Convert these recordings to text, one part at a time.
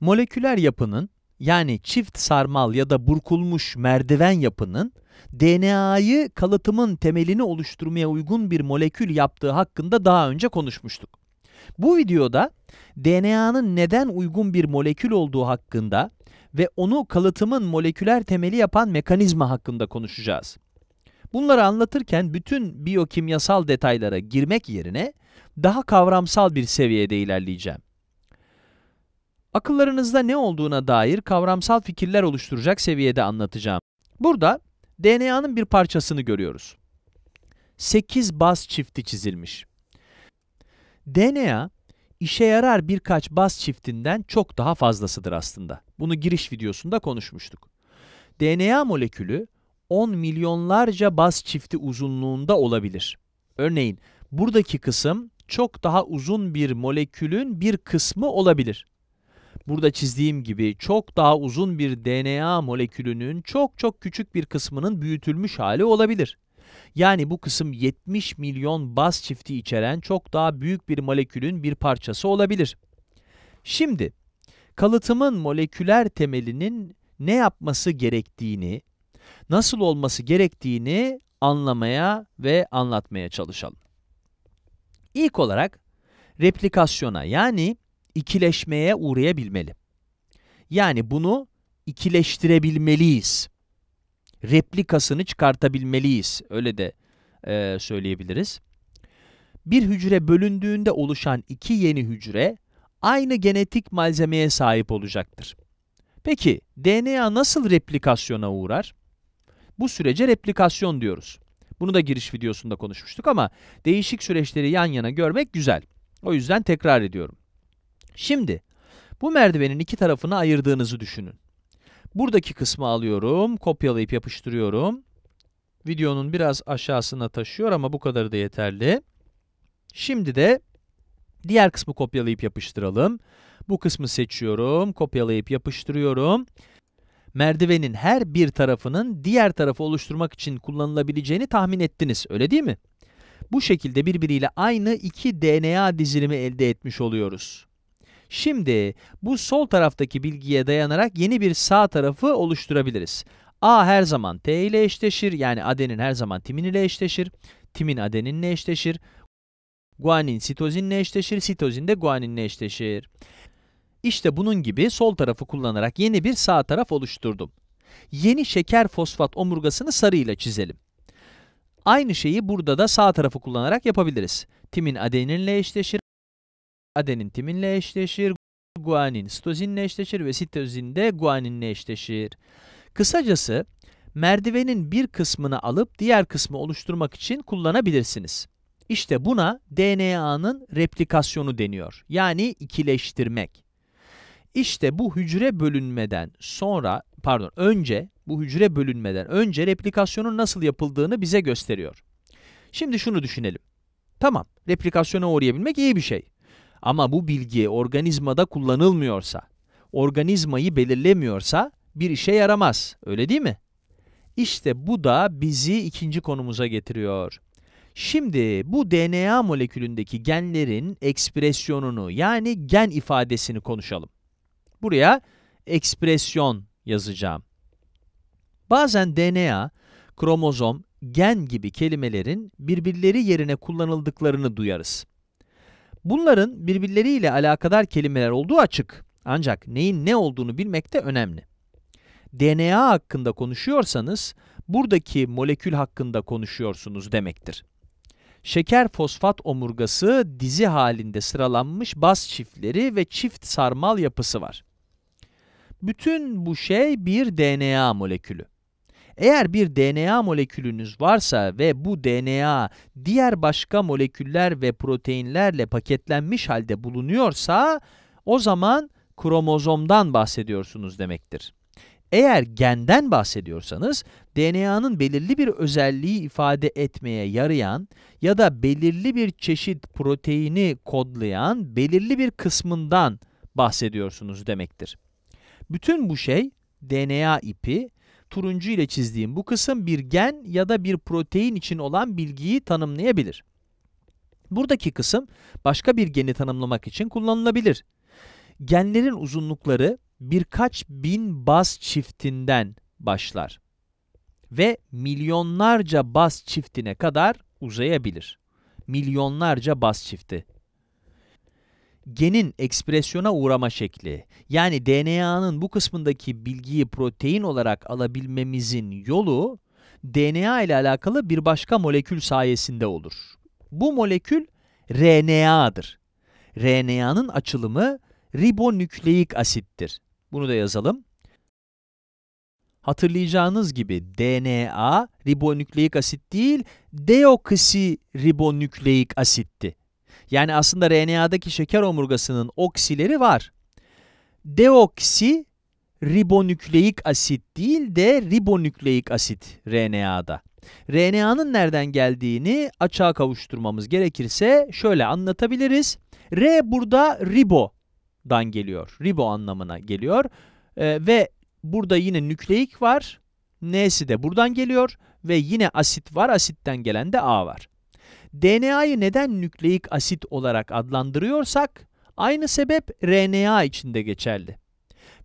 moleküler yapının yani çift sarmal ya da burkulmuş merdiven yapının DNA'yı kalıtımın temelini oluşturmaya uygun bir molekül yaptığı hakkında daha önce konuşmuştuk. Bu videoda DNA'nın neden uygun bir molekül olduğu hakkında ve onu kalıtımın moleküler temeli yapan mekanizma hakkında konuşacağız. Bunları anlatırken bütün biyokimyasal detaylara girmek yerine daha kavramsal bir seviyede ilerleyeceğim akıllarınızda ne olduğuna dair kavramsal fikirler oluşturacak seviyede anlatacağım. Burada DNA'nın bir parçasını görüyoruz. 8 baz çifti çizilmiş. DNA, işe yarar birkaç baz çiftinden çok daha fazlasıdır aslında. Bunu giriş videosunda konuşmuştuk. DNA molekülü 10 milyonlarca baz çifti uzunluğunda olabilir. Örneğin buradaki kısım çok daha uzun bir molekülün bir kısmı olabilir burada çizdiğim gibi çok daha uzun bir DNA molekülünün çok çok küçük bir kısmının büyütülmüş hali olabilir. Yani bu kısım 70 milyon baz çifti içeren çok daha büyük bir molekülün bir parçası olabilir. Şimdi kalıtımın moleküler temelinin ne yapması gerektiğini, nasıl olması gerektiğini anlamaya ve anlatmaya çalışalım. İlk olarak replikasyona yani ikileşmeye uğrayabilmeli. Yani bunu ikileştirebilmeliyiz. Replikasını çıkartabilmeliyiz. Öyle de e, söyleyebiliriz. Bir hücre bölündüğünde oluşan iki yeni hücre aynı genetik malzemeye sahip olacaktır. Peki DNA nasıl replikasyona uğrar? Bu sürece replikasyon diyoruz. Bunu da giriş videosunda konuşmuştuk ama değişik süreçleri yan yana görmek güzel. O yüzden tekrar ediyorum. Şimdi bu merdivenin iki tarafını ayırdığınızı düşünün. Buradaki kısmı alıyorum, kopyalayıp yapıştırıyorum. Videonun biraz aşağısına taşıyor ama bu kadarı da yeterli. Şimdi de diğer kısmı kopyalayıp yapıştıralım. Bu kısmı seçiyorum, kopyalayıp yapıştırıyorum. Merdivenin her bir tarafının diğer tarafı oluşturmak için kullanılabileceğini tahmin ettiniz, öyle değil mi? Bu şekilde birbiriyle aynı iki DNA dizilimi elde etmiş oluyoruz. Şimdi bu sol taraftaki bilgiye dayanarak yeni bir sağ tarafı oluşturabiliriz. A her zaman T ile eşleşir. Yani adenin her zaman timin ile eşleşir. Timin adeninle eşleşir. Guanin sitozinle eşleşir. Sitozin de guaninle eşleşir. İşte bunun gibi sol tarafı kullanarak yeni bir sağ taraf oluşturdum. Yeni şeker fosfat omurgasını sarıyla çizelim. Aynı şeyi burada da sağ tarafı kullanarak yapabiliriz. Timin adeninle eşleşir adenin timinle eşleşir, guanin stozinle eşleşir ve sitozin de guaninle eşleşir. Kısacası merdivenin bir kısmını alıp diğer kısmı oluşturmak için kullanabilirsiniz. İşte buna DNA'nın replikasyonu deniyor. Yani ikileştirmek. İşte bu hücre bölünmeden sonra, pardon önce, bu hücre bölünmeden önce replikasyonun nasıl yapıldığını bize gösteriyor. Şimdi şunu düşünelim. Tamam, replikasyona uğrayabilmek iyi bir şey. Ama bu bilgi organizmada kullanılmıyorsa, organizmayı belirlemiyorsa bir işe yaramaz. Öyle değil mi? İşte bu da bizi ikinci konumuza getiriyor. Şimdi bu DNA molekülündeki genlerin ekspresyonunu yani gen ifadesini konuşalım. Buraya ekspresyon yazacağım. Bazen DNA, kromozom, gen gibi kelimelerin birbirleri yerine kullanıldıklarını duyarız. Bunların birbirleriyle alakadar kelimeler olduğu açık. Ancak neyin ne olduğunu bilmek de önemli. DNA hakkında konuşuyorsanız buradaki molekül hakkında konuşuyorsunuz demektir. Şeker fosfat omurgası dizi halinde sıralanmış baz çiftleri ve çift sarmal yapısı var. Bütün bu şey bir DNA molekülü. Eğer bir DNA molekülünüz varsa ve bu DNA diğer başka moleküller ve proteinlerle paketlenmiş halde bulunuyorsa o zaman kromozomdan bahsediyorsunuz demektir. Eğer genden bahsediyorsanız, DNA'nın belirli bir özelliği ifade etmeye yarayan ya da belirli bir çeşit proteini kodlayan belirli bir kısmından bahsediyorsunuz demektir. Bütün bu şey DNA ipi turuncu ile çizdiğim bu kısım bir gen ya da bir protein için olan bilgiyi tanımlayabilir. Buradaki kısım başka bir geni tanımlamak için kullanılabilir. Genlerin uzunlukları birkaç bin baz çiftinden başlar ve milyonlarca baz çiftine kadar uzayabilir. Milyonlarca baz çifti genin ekspresyona uğrama şekli yani DNA'nın bu kısmındaki bilgiyi protein olarak alabilmemizin yolu DNA ile alakalı bir başka molekül sayesinde olur. Bu molekül RNA'dır. RNA'nın açılımı ribonükleik asittir. Bunu da yazalım. Hatırlayacağınız gibi DNA ribonükleik asit değil, deoksiribonükleik asitti. Yani aslında RNA'daki şeker omurgasının oksileri var. Deoksi ribonükleik asit değil de ribonükleik asit RNA'da. RNA'nın nereden geldiğini açığa kavuşturmamız gerekirse şöyle anlatabiliriz. R burada ribo'dan geliyor. Ribo anlamına geliyor. Ee, ve burada yine nükleik var. N'si de buradan geliyor ve yine asit var. Asitten gelen de A var. DNA'yı neden nükleik asit olarak adlandırıyorsak, aynı sebep RNA için de geçerli.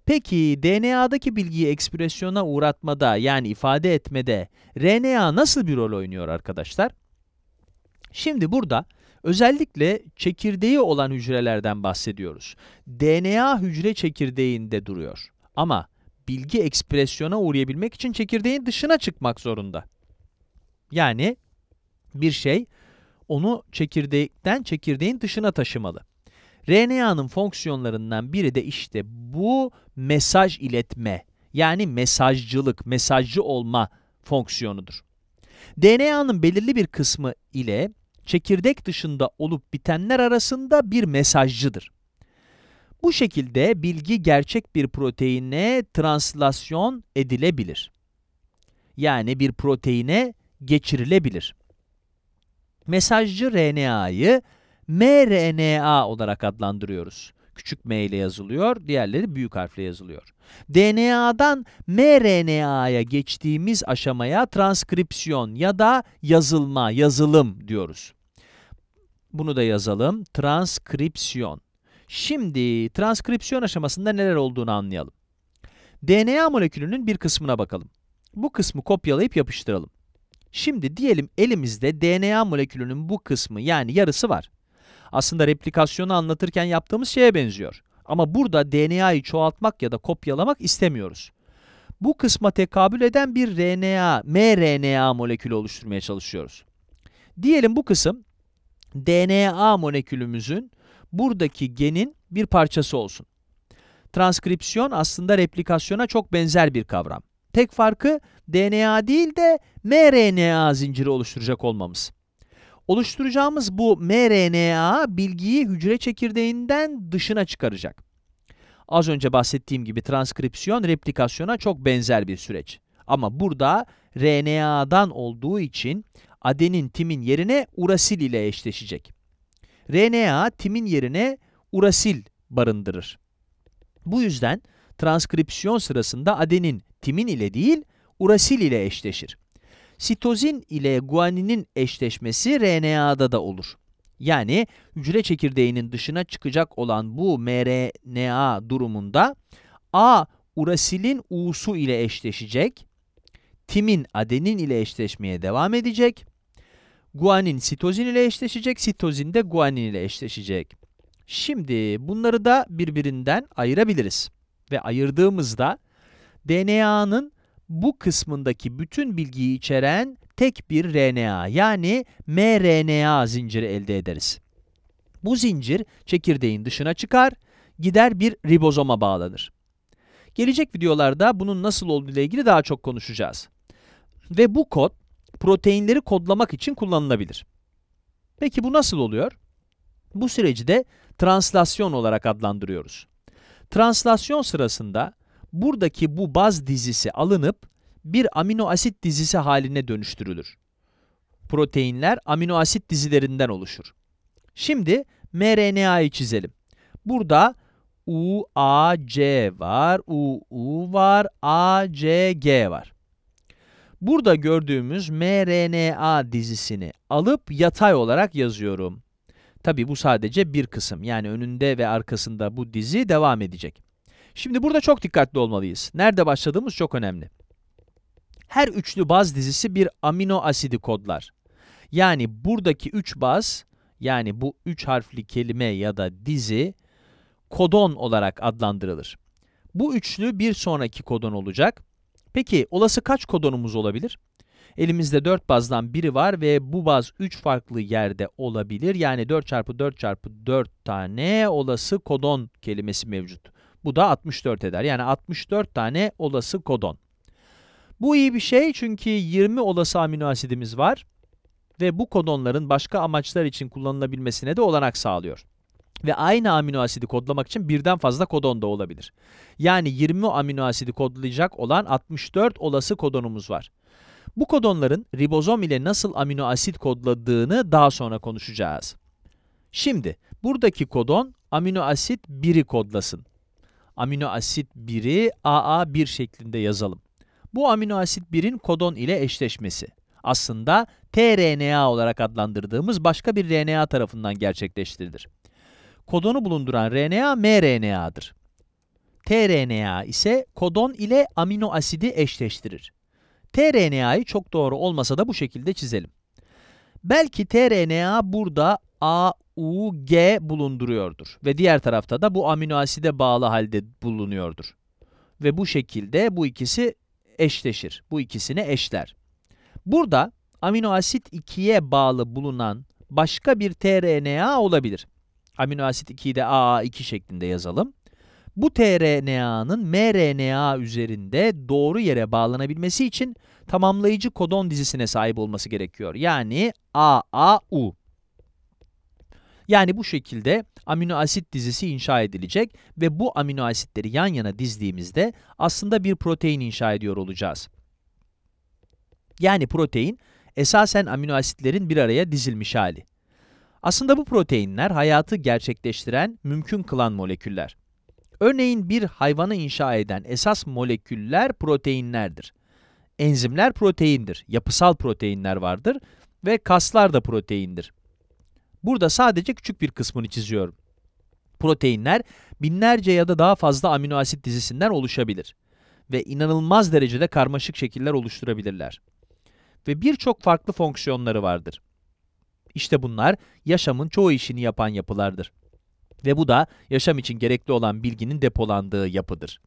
Peki DNA'daki bilgiyi ekspresyona uğratmada yani ifade etmede RNA nasıl bir rol oynuyor arkadaşlar? Şimdi burada özellikle çekirdeği olan hücrelerden bahsediyoruz. DNA hücre çekirdeğinde duruyor. Ama bilgi ekspresyona uğrayabilmek için çekirdeğin dışına çıkmak zorunda. Yani bir şey onu çekirdekten çekirdeğin dışına taşımalı. RNA'nın fonksiyonlarından biri de işte bu mesaj iletme yani mesajcılık, mesajcı olma fonksiyonudur. DNA'nın belirli bir kısmı ile çekirdek dışında olup bitenler arasında bir mesajcıdır. Bu şekilde bilgi gerçek bir proteine translasyon edilebilir. Yani bir proteine geçirilebilir mesajcı RNA'yı mRNA olarak adlandırıyoruz. Küçük m ile yazılıyor, diğerleri büyük harfle yazılıyor. DNA'dan mRNA'ya geçtiğimiz aşamaya transkripsiyon ya da yazılma, yazılım diyoruz. Bunu da yazalım. Transkripsiyon. Şimdi transkripsiyon aşamasında neler olduğunu anlayalım. DNA molekülünün bir kısmına bakalım. Bu kısmı kopyalayıp yapıştıralım. Şimdi diyelim elimizde DNA molekülünün bu kısmı yani yarısı var. Aslında replikasyonu anlatırken yaptığımız şeye benziyor. Ama burada DNA'yı çoğaltmak ya da kopyalamak istemiyoruz. Bu kısma tekabül eden bir RNA, mRNA molekülü oluşturmaya çalışıyoruz. Diyelim bu kısım DNA molekülümüzün buradaki genin bir parçası olsun. Transkripsiyon aslında replikasyona çok benzer bir kavram. Tek farkı DNA değil de mRNA zinciri oluşturacak olmamız. Oluşturacağımız bu mRNA bilgiyi hücre çekirdeğinden dışına çıkaracak. Az önce bahsettiğim gibi transkripsiyon replikasyona çok benzer bir süreç. Ama burada RNA'dan olduğu için adenin timin yerine urasil ile eşleşecek. RNA timin yerine urasil barındırır. Bu yüzden transkripsiyon sırasında adenin timin ile değil, urasil ile eşleşir. Sitozin ile guaninin eşleşmesi RNA'da da olur. Yani hücre çekirdeğinin dışına çıkacak olan bu mRNA durumunda A urasilin U'su ile eşleşecek, timin adenin ile eşleşmeye devam edecek, guanin sitozin ile eşleşecek, sitozin de guanin ile eşleşecek. Şimdi bunları da birbirinden ayırabiliriz ve ayırdığımızda DNA'nın bu kısmındaki bütün bilgiyi içeren tek bir RNA yani mRNA zinciri elde ederiz. Bu zincir çekirdeğin dışına çıkar, gider bir ribozoma bağlanır. Gelecek videolarda bunun nasıl olduğu ile ilgili daha çok konuşacağız. Ve bu kod proteinleri kodlamak için kullanılabilir. Peki bu nasıl oluyor? Bu süreci de translasyon olarak adlandırıyoruz. Translasyon sırasında buradaki bu baz dizisi alınıp bir amino asit dizisi haline dönüştürülür. Proteinler amino asit dizilerinden oluşur. Şimdi mRNA'yı çizelim. Burada U, A, C var, U, U var, A, C, G var. Burada gördüğümüz mRNA dizisini alıp yatay olarak yazıyorum. Tabi bu sadece bir kısım yani önünde ve arkasında bu dizi devam edecek. Şimdi burada çok dikkatli olmalıyız. Nerede başladığımız çok önemli. Her üçlü baz dizisi bir amino asidi kodlar. Yani buradaki 3 baz yani bu 3 harfli kelime ya da dizi kodon olarak adlandırılır. Bu üçlü bir sonraki kodon olacak. Peki olası kaç kodonumuz olabilir? Elimizde 4 bazdan biri var ve bu baz 3 farklı yerde olabilir. Yani 4 çarpı 4 çarpı 4 tane olası kodon kelimesi mevcut. Bu da 64 eder. Yani 64 tane olası kodon. Bu iyi bir şey çünkü 20 olası amino asidimiz var ve bu kodonların başka amaçlar için kullanılabilmesine de olanak sağlıyor. Ve aynı amino asidi kodlamak için birden fazla kodon da olabilir. Yani 20 amino asidi kodlayacak olan 64 olası kodonumuz var. Bu kodonların ribozom ile nasıl amino asit kodladığını daha sonra konuşacağız. Şimdi buradaki kodon amino asit 1'i kodlasın. Amino asit 1'i AA1 şeklinde yazalım. Bu amino asit 1'in kodon ile eşleşmesi. Aslında tRNA olarak adlandırdığımız başka bir RNA tarafından gerçekleştirilir. Kodonu bulunduran RNA mRNA'dır. tRNA ise kodon ile amino asidi eşleştirir tRNA'yı çok doğru olmasa da bu şekilde çizelim. Belki tRNA burada A, U, G bulunduruyordur ve diğer tarafta da bu amino aside bağlı halde bulunuyordur. Ve bu şekilde bu ikisi eşleşir. Bu ikisini eşler. Burada amino asit 2'ye bağlı bulunan başka bir tRNA olabilir. Amino asit 2'yi de AA2 şeklinde yazalım. Bu tRNA'nın mRNA üzerinde doğru yere bağlanabilmesi için tamamlayıcı kodon dizisine sahip olması gerekiyor. Yani AAU. Yani bu şekilde amino asit dizisi inşa edilecek ve bu amino asitleri yan yana dizdiğimizde aslında bir protein inşa ediyor olacağız. Yani protein esasen amino asitlerin bir araya dizilmiş hali. Aslında bu proteinler hayatı gerçekleştiren, mümkün kılan moleküller. Örneğin bir hayvanı inşa eden esas moleküller proteinlerdir. Enzimler proteindir, yapısal proteinler vardır ve kaslar da proteindir. Burada sadece küçük bir kısmını çiziyorum. Proteinler binlerce ya da daha fazla amino asit dizisinden oluşabilir ve inanılmaz derecede karmaşık şekiller oluşturabilirler. Ve birçok farklı fonksiyonları vardır. İşte bunlar yaşamın çoğu işini yapan yapılardır ve bu da yaşam için gerekli olan bilginin depolandığı yapıdır.